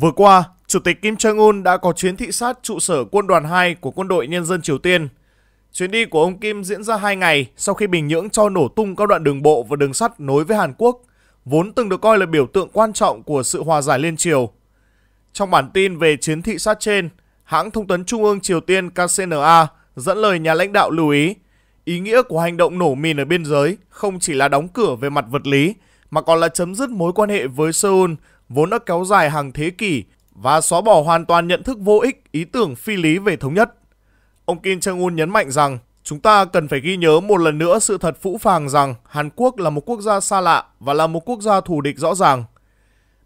Vừa qua, Chủ tịch Kim Jong-un đã có chuyến thị sát trụ sở quân đoàn 2 của quân đội nhân dân Triều Tiên. Chuyến đi của ông Kim diễn ra 2 ngày sau khi Bình Nhưỡng cho nổ tung các đoạn đường bộ và đường sắt nối với Hàn Quốc, vốn từng được coi là biểu tượng quan trọng của sự hòa giải liên triều. Trong bản tin về chuyến thị sát trên, hãng thông tấn Trung ương Triều Tiên KCNA dẫn lời nhà lãnh đạo lưu ý, ý nghĩa của hành động nổ mìn ở biên giới không chỉ là đóng cửa về mặt vật lý, mà còn là chấm dứt mối quan hệ với Seoul vốn đã kéo dài hàng thế kỷ và xóa bỏ hoàn toàn nhận thức vô ích ý tưởng phi lý về thống nhất. Ông Kim Jong-un nhấn mạnh rằng chúng ta cần phải ghi nhớ một lần nữa sự thật phũ phàng rằng Hàn Quốc là một quốc gia xa lạ và là một quốc gia thù địch rõ ràng.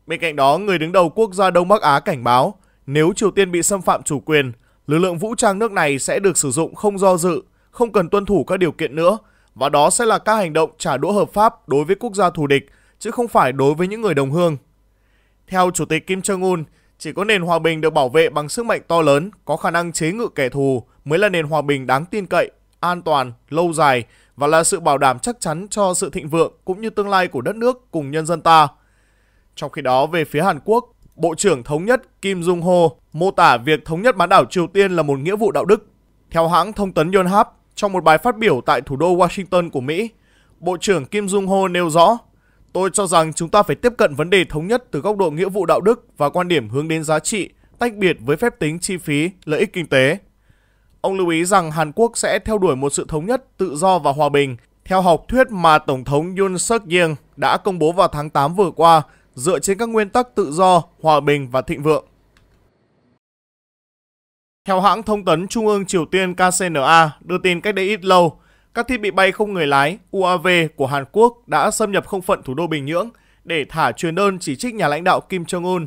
Bên cạnh đó, người đứng đầu quốc gia Đông Bắc Á cảnh báo nếu Triều Tiên bị xâm phạm chủ quyền, lực lượng vũ trang nước này sẽ được sử dụng không do dự, không cần tuân thủ các điều kiện nữa và đó sẽ là các hành động trả đũa hợp pháp đối với quốc gia thù địch chứ không phải đối với những người đồng hương. Theo Chủ tịch Kim Jong-un, chỉ có nền hòa bình được bảo vệ bằng sức mạnh to lớn, có khả năng chế ngự kẻ thù mới là nền hòa bình đáng tin cậy, an toàn, lâu dài và là sự bảo đảm chắc chắn cho sự thịnh vượng cũng như tương lai của đất nước cùng nhân dân ta. Trong khi đó, về phía Hàn Quốc, Bộ trưởng Thống nhất Kim Dung Ho mô tả việc thống nhất bán đảo Triều Tiên là một nghĩa vụ đạo đức. Theo hãng thông tấn Yonhap, trong một bài phát biểu tại thủ đô Washington của Mỹ, Bộ trưởng Kim Dung Ho nêu rõ Tôi cho rằng chúng ta phải tiếp cận vấn đề thống nhất từ góc độ nghĩa vụ đạo đức và quan điểm hướng đến giá trị, tách biệt với phép tính chi phí, lợi ích kinh tế. Ông lưu ý rằng Hàn Quốc sẽ theo đuổi một sự thống nhất, tự do và hòa bình theo học thuyết mà Tổng thống Yoon suk yeol đã công bố vào tháng 8 vừa qua dựa trên các nguyên tắc tự do, hòa bình và thịnh vượng. Theo hãng thông tấn Trung ương Triều Tiên KCNA đưa tin cách đây ít lâu, các thiết bị bay không người lái UAV của Hàn Quốc đã xâm nhập không phận thủ đô Bình Nhưỡng để thả truyền đơn chỉ trích nhà lãnh đạo Kim Jong-un.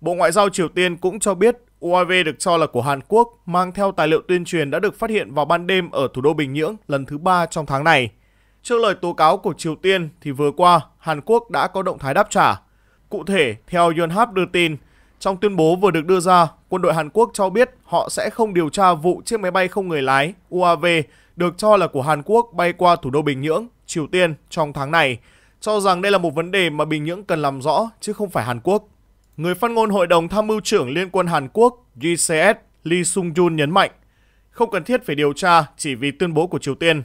Bộ Ngoại giao Triều Tiên cũng cho biết UAV được cho là của Hàn Quốc mang theo tài liệu tuyên truyền đã được phát hiện vào ban đêm ở thủ đô Bình Nhưỡng lần thứ ba trong tháng này. Trước lời tố cáo của Triều Tiên thì vừa qua, Hàn Quốc đã có động thái đáp trả. Cụ thể, theo Yonhap đưa tin, trong tuyên bố vừa được đưa ra, quân đội Hàn Quốc cho biết họ sẽ không điều tra vụ chiếc máy bay không người lái UAV được cho là của Hàn Quốc bay qua thủ đô Bình Nhưỡng, Triều Tiên trong tháng này, cho rằng đây là một vấn đề mà Bình Nhưỡng cần làm rõ chứ không phải Hàn Quốc. Người phát ngôn Hội đồng Tham mưu trưởng Liên quân Hàn Quốc JCS Lee Sung-jun nhấn mạnh, không cần thiết phải điều tra chỉ vì tuyên bố của Triều Tiên.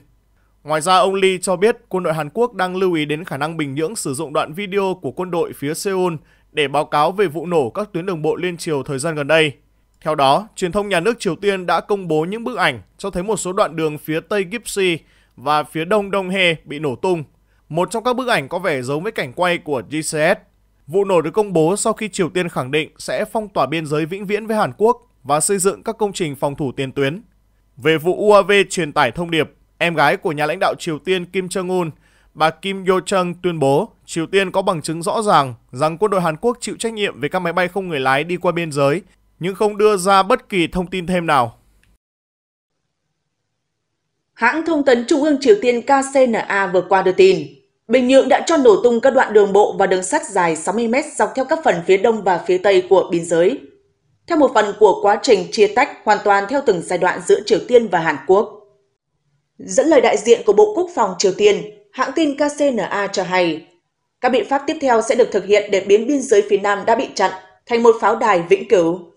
Ngoài ra, ông Lee cho biết quân đội Hàn Quốc đang lưu ý đến khả năng Bình Nhưỡng sử dụng đoạn video của quân đội phía Seoul để báo cáo về vụ nổ các tuyến đường bộ liên triều thời gian gần đây. Theo đó, truyền thông nhà nước Triều Tiên đã công bố những bức ảnh cho thấy một số đoạn đường phía tây Gipsy và phía đông Đông Hê bị nổ tung. Một trong các bức ảnh có vẻ giống với cảnh quay của GCS. Vụ nổ được công bố sau khi Triều Tiên khẳng định sẽ phong tỏa biên giới vĩnh viễn với Hàn Quốc và xây dựng các công trình phòng thủ tiền tuyến. Về vụ UAV truyền tải thông điệp, em gái của nhà lãnh đạo Triều Tiên Kim Jong-un, bà Kim Yo-chung tuyên bố Triều Tiên có bằng chứng rõ ràng rằng quân đội Hàn Quốc chịu trách nhiệm về các máy bay không người lái đi qua biên giới nhưng không đưa ra bất kỳ thông tin thêm nào. Hãng thông tấn Trung ương Triều Tiên KCNA vừa qua đưa tin, Bình Nhưỡng đã cho nổ tung các đoạn đường bộ và đường sắt dài 60 mét dọc theo các phần phía đông và phía tây của biên giới. Theo một phần của quá trình chia tách hoàn toàn theo từng giai đoạn giữa Triều Tiên và Hàn Quốc. Dẫn lời đại diện của Bộ Quốc phòng Triều Tiên, hãng tin KCNA cho hay, các biện pháp tiếp theo sẽ được thực hiện để biến biên giới phía Nam đã bị chặn thành một pháo đài vĩnh cửu.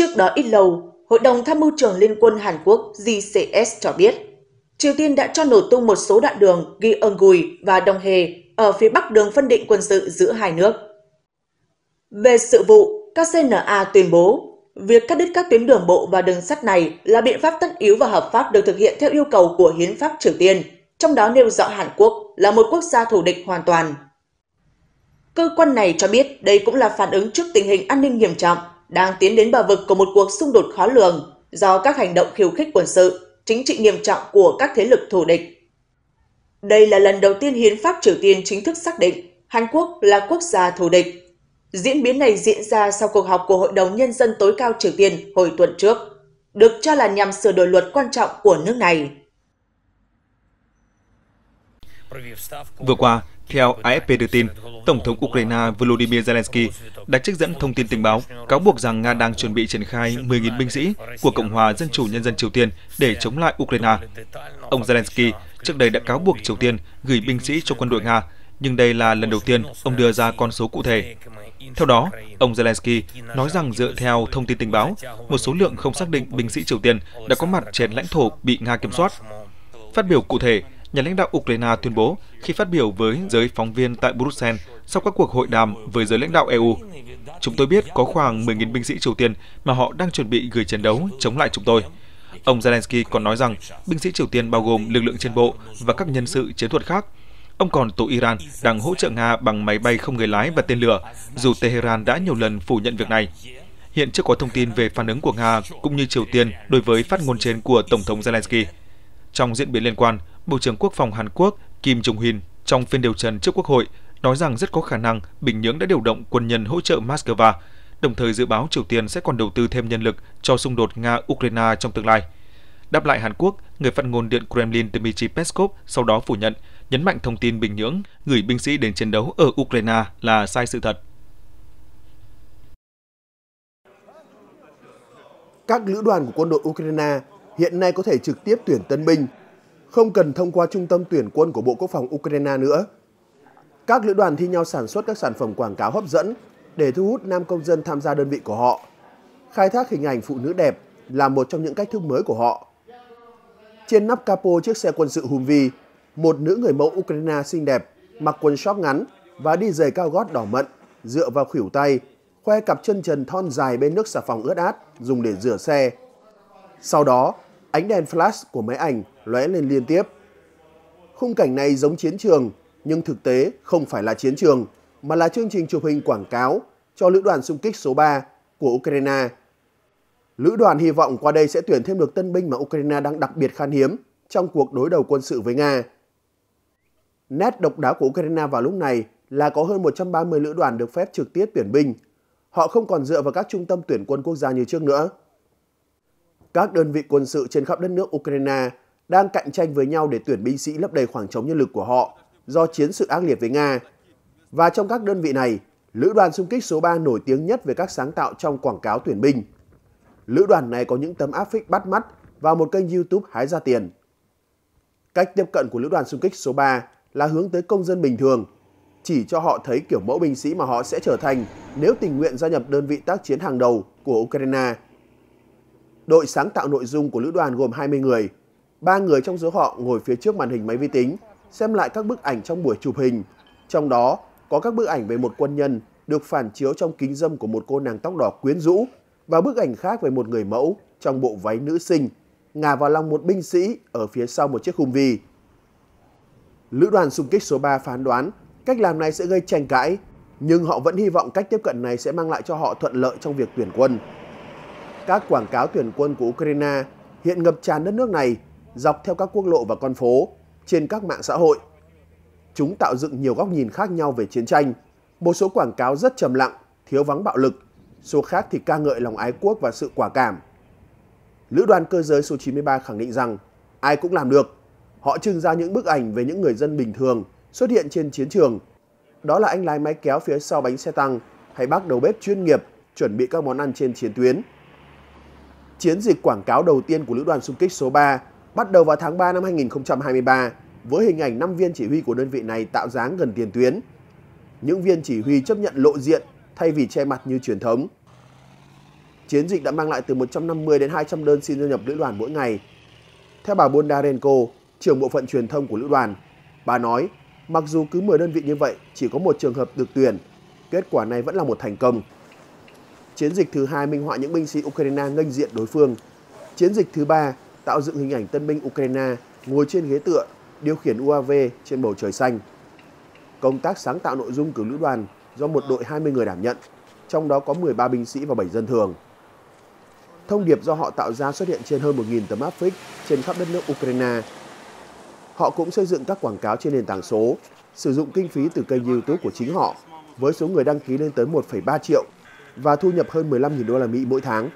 Trước đó ít lâu, Hội đồng Tham mưu trưởng Liên quân Hàn Quốc JCS cho biết, Triều Tiên đã cho nổ tung một số đoạn đường Gyeonggui và Đồng Hề ở phía bắc đường phân định quân sự giữa hai nước. Về sự vụ, KCNA tuyên bố việc cắt đứt các tuyến đường bộ và đường sắt này là biện pháp tất yếu và hợp pháp được thực hiện theo yêu cầu của Hiến pháp Triều Tiên, trong đó nêu rõ Hàn Quốc là một quốc gia thù địch hoàn toàn. Cơ quan này cho biết đây cũng là phản ứng trước tình hình an ninh nghiêm trọng đang tiến đến bờ vực của một cuộc xung đột khó lường do các hành động khiêu khích quân sự, chính trị nghiêm trọng của các thế lực thù địch. Đây là lần đầu tiên hiến pháp Triều Tiên chính thức xác định Hàn Quốc là quốc gia thù địch. Diễn biến này diễn ra sau cuộc họp của Hội đồng Nhân dân tối cao Triều Tiên hồi tuần trước, được cho là nhằm sửa đổi luật quan trọng của nước này. Vừa qua, theo AFP đưa tin, Tổng thống Ukraine Volodymyr Zelensky đã trích dẫn thông tin tình báo cáo buộc rằng Nga đang chuẩn bị triển khai 10.000 binh sĩ của Cộng hòa Dân chủ Nhân dân Triều Tiên để chống lại Ukraine. Ông Zelensky trước đây đã cáo buộc Triều Tiên gửi binh sĩ cho quân đội Nga, nhưng đây là lần đầu tiên ông đưa ra con số cụ thể. Theo đó, ông Zelensky nói rằng dựa theo thông tin tình báo, một số lượng không xác định binh sĩ Triều Tiên đã có mặt trên lãnh thổ bị Nga kiểm soát. Phát biểu cụ thể, nhà lãnh đạo Ukraine tuyên bố khi phát biểu với giới phóng viên tại Bruxelles sau các cuộc hội đàm với giới lãnh đạo EU. Chúng tôi biết có khoảng 10.000 binh sĩ Triều Tiên mà họ đang chuẩn bị gửi chiến đấu chống lại chúng tôi. Ông Zelensky còn nói rằng binh sĩ Triều Tiên bao gồm lực lượng trên bộ và các nhân sự chiến thuật khác. Ông còn tố Iran đang hỗ trợ Nga bằng máy bay không người lái và tên lửa, dù Tehran đã nhiều lần phủ nhận việc này. Hiện chưa có thông tin về phản ứng của Nga cũng như Triều Tiên đối với phát ngôn trên của Tổng thống Zelensky. Trong diễn biến liên quan, Bộ trưởng Quốc phòng Hàn Quốc Kim Jong Hin trong phiên điều trần trước Quốc hội nói rằng rất có khả năng Bình Nhưỡng đã điều động quân nhân hỗ trợ Moscow, đồng thời dự báo Triều Tiên sẽ còn đầu tư thêm nhân lực cho xung đột Nga-Ukraine trong tương lai. Đáp lại Hàn Quốc, người phát ngôn Điện Kremlin Dmitry Peskov sau đó phủ nhận, nhấn mạnh thông tin Bình Nhưỡng gửi binh sĩ đến chiến đấu ở Ukraine là sai sự thật. Các lữ đoàn của quân đội Ukraine hiện nay có thể trực tiếp tuyển tân binh, không cần thông qua trung tâm tuyển quân của Bộ Quốc phòng Ukraine nữa. Các lữ đoàn thi nhau sản xuất các sản phẩm quảng cáo hấp dẫn để thu hút nam công dân tham gia đơn vị của họ. Khai thác hình ảnh phụ nữ đẹp là một trong những cách thức mới của họ. Trên nắp capo chiếc xe quân sự Humvee, một nữ người mẫu Ukraine xinh đẹp mặc quần short ngắn và đi giày cao gót đỏ mận, dựa vào khuỷu tay, khoe cặp chân trần thon dài bên nước xà phòng ướt át dùng để rửa xe. Sau đó, Ánh đèn flash của máy ảnh lóe lên liên tiếp. Khung cảnh này giống chiến trường, nhưng thực tế không phải là chiến trường, mà là chương trình chụp hình quảng cáo cho lữ đoàn xung kích số 3 của Ukraine. Lữ đoàn hy vọng qua đây sẽ tuyển thêm được tân binh mà Ukraine đang đặc biệt khan hiếm trong cuộc đối đầu quân sự với Nga. Nét độc đáo của Ukraine vào lúc này là có hơn 130 lữ đoàn được phép trực tiếp tuyển binh. Họ không còn dựa vào các trung tâm tuyển quân quốc gia như trước nữa các đơn vị quân sự trên khắp đất nước Ukraine đang cạnh tranh với nhau để tuyển binh sĩ lấp đầy khoảng trống nhân lực của họ do chiến sự ác liệt với Nga. Và trong các đơn vị này, Lữ đoàn xung kích số 3 nổi tiếng nhất về các sáng tạo trong quảng cáo tuyển binh. Lữ đoàn này có những tấm áp phích bắt mắt và một kênh YouTube hái ra tiền. Cách tiếp cận của Lữ đoàn xung kích số 3 là hướng tới công dân bình thường, chỉ cho họ thấy kiểu mẫu binh sĩ mà họ sẽ trở thành nếu tình nguyện gia nhập đơn vị tác chiến hàng đầu của Ukraine. Đội sáng tạo nội dung của lữ đoàn gồm 20 người. Ba người trong số họ ngồi phía trước màn hình máy vi tính, xem lại các bức ảnh trong buổi chụp hình. Trong đó có các bức ảnh về một quân nhân được phản chiếu trong kính dâm của một cô nàng tóc đỏ quyến rũ và bức ảnh khác về một người mẫu trong bộ váy nữ sinh ngả vào lòng một binh sĩ ở phía sau một chiếc khung vi. Lữ đoàn xung kích số 3 phán đoán cách làm này sẽ gây tranh cãi, nhưng họ vẫn hy vọng cách tiếp cận này sẽ mang lại cho họ thuận lợi trong việc tuyển quân. Các quảng cáo tuyển quân của Ukraine hiện ngập tràn đất nước này dọc theo các quốc lộ và con phố, trên các mạng xã hội. Chúng tạo dựng nhiều góc nhìn khác nhau về chiến tranh, một số quảng cáo rất trầm lặng, thiếu vắng bạo lực, số khác thì ca ngợi lòng ái quốc và sự quả cảm. Lữ đoàn cơ giới số 93 khẳng định rằng ai cũng làm được. Họ trưng ra những bức ảnh về những người dân bình thường xuất hiện trên chiến trường. Đó là anh lái máy kéo phía sau bánh xe tăng hay bác đầu bếp chuyên nghiệp chuẩn bị các món ăn trên chiến tuyến chiến dịch quảng cáo đầu tiên của Lữ đoàn xung kích số 3 bắt đầu vào tháng 3 năm 2023 với hình ảnh 5 viên chỉ huy của đơn vị này tạo dáng gần tiền tuyến. Những viên chỉ huy chấp nhận lộ diện thay vì che mặt như truyền thống. Chiến dịch đã mang lại từ 150 đến 200 đơn xin gia nhập lữ đoàn mỗi ngày. Theo bà Bondarenko, trưởng bộ phận truyền thông của lữ đoàn, bà nói mặc dù cứ 10 đơn vị như vậy chỉ có một trường hợp được tuyển, kết quả này vẫn là một thành công. Chiến dịch thứ hai minh họa những binh sĩ Ukraine nghênh diện đối phương. Chiến dịch thứ ba tạo dựng hình ảnh tân binh Ukraine ngồi trên ghế tựa, điều khiển UAV trên bầu trời xanh. Công tác sáng tạo nội dung cử lữ đoàn do một đội 20 người đảm nhận, trong đó có 13 binh sĩ và 7 dân thường. Thông điệp do họ tạo ra xuất hiện trên hơn 1.000 tấm áp phích trên khắp đất nước Ukraine. Họ cũng xây dựng các quảng cáo trên nền tảng số, sử dụng kinh phí từ kênh YouTube của chính họ, với số người đăng ký lên tới 1,3 triệu và thu nhập hơn 15.000 đô la Mỹ mỗi tháng.